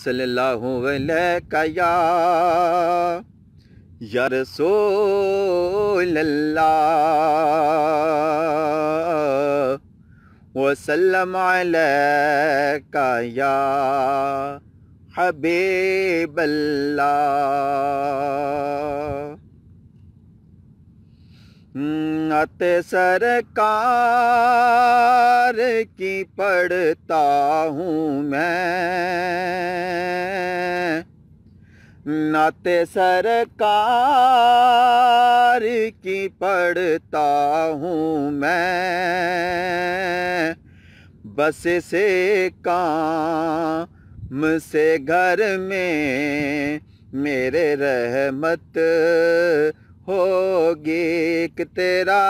सल्लल्लाहु अलैकया या रसूलल्लाह वसल्लम अलैकया हबीबल्लाह अत सरकार प्यार की पढ़ता हूँ मैं नाते सरकार की पढ़ता हूँ मैं बस से काम से घर में मेरे रहमत होगी तेरा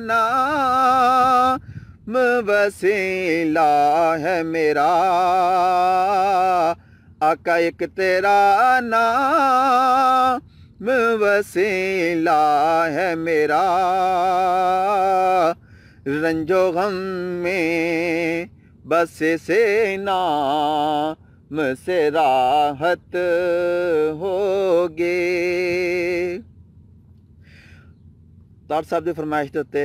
नाम वसीला है मेरा आका एक तेरा नाम वसीला है मेरा रंजो गम में बस से नाम से राहत होगे तार साहब की फरमाइश देते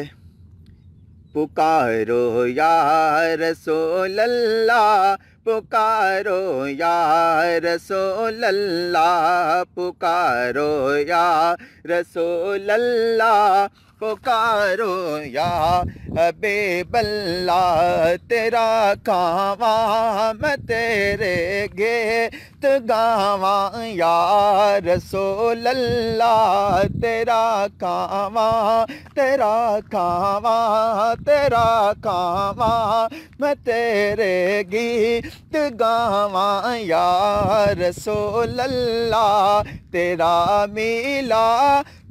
पुकारो यार रसो लह पुकारो यार रसो लह पुकारो यार रसो लह पुकारो या अबे बल्ला तेरा कावा मैं तेरे गेत गावा या रसोल अल्लाह तेरा कावा तेरा कावा तेरा कावा मैं तेरे गीत गावा या रसोल अल्लाह तेरा मिला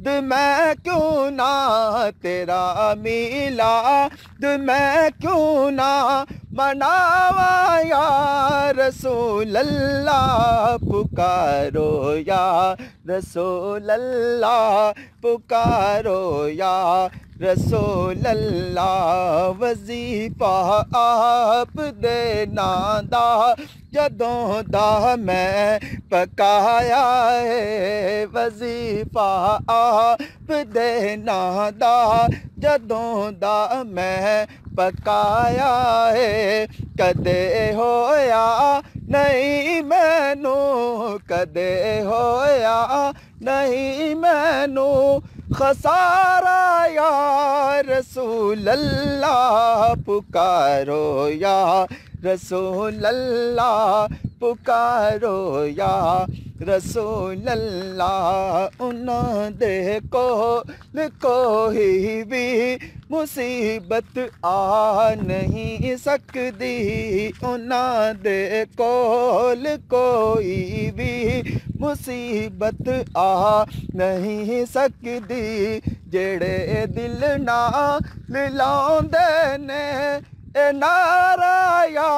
द मैं क्यों ना तेरा द मैं क्यों ना मनावा या रसूल अल्लाह पुकारो या रसूल अल्लाह पुकारो या रसूल अल्लाह वजीफा आप देना दा जदों दा मैं पकाया है वजीफा आप देना दा जदों दा मैं पकाया है कदे होया नहीं मैनू कदे होया नहीं मैनू खसारा या रसूल अल्लाह पुकारो या रसूल अल्लाह पुकारो या ਰਸੂਲ ਅੱਲਾ ਉਹਨਾਂ ਦੇ ਕੋਲ ਕੋਈ ਵੀ ਮੁਸੀਬਤ ਆ ਨਹੀਂ ਸਕਦੀ ਉਹਨਾਂ ਦੇ ਕੋਲ ਕੋਈ ਵੀ ਮੁਸੀਬਤ ਆ ਨਹੀਂ ਸਕਦੀ ਜਿਹੜੇ ਦਿਲ ਨਾਲ ਲਾਉਂਦੇ ਨੇ नाराया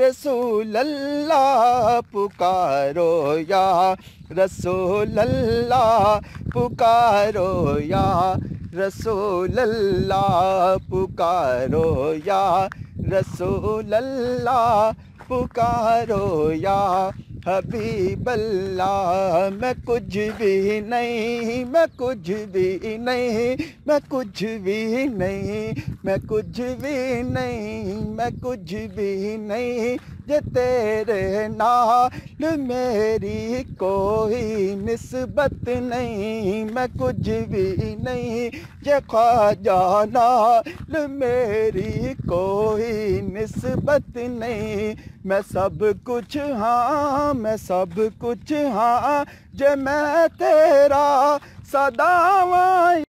रसोल्ल्ल्ला पुकारोया रसोल्ल्ल्ला पुकारोया रसोल्ला पुक रोया रसोल अल्ला पुकारोया हबीब अल्लाह मैं कुछ भी नहीं मैं कुछ भी नहीं मैं कुछ भी नहीं मैं कुछ भी नहीं मैं कुछ भी नहीं जे तेरे नाल मेरी कोई नस्बत नहीं मैं कुछ भी नहीं जे ख्वाजा नाल मेरी कोई नस्बत नहीं मैं सब कुछ हाँ मैं सब कुछ हाँ जे मैं तेरा सदावा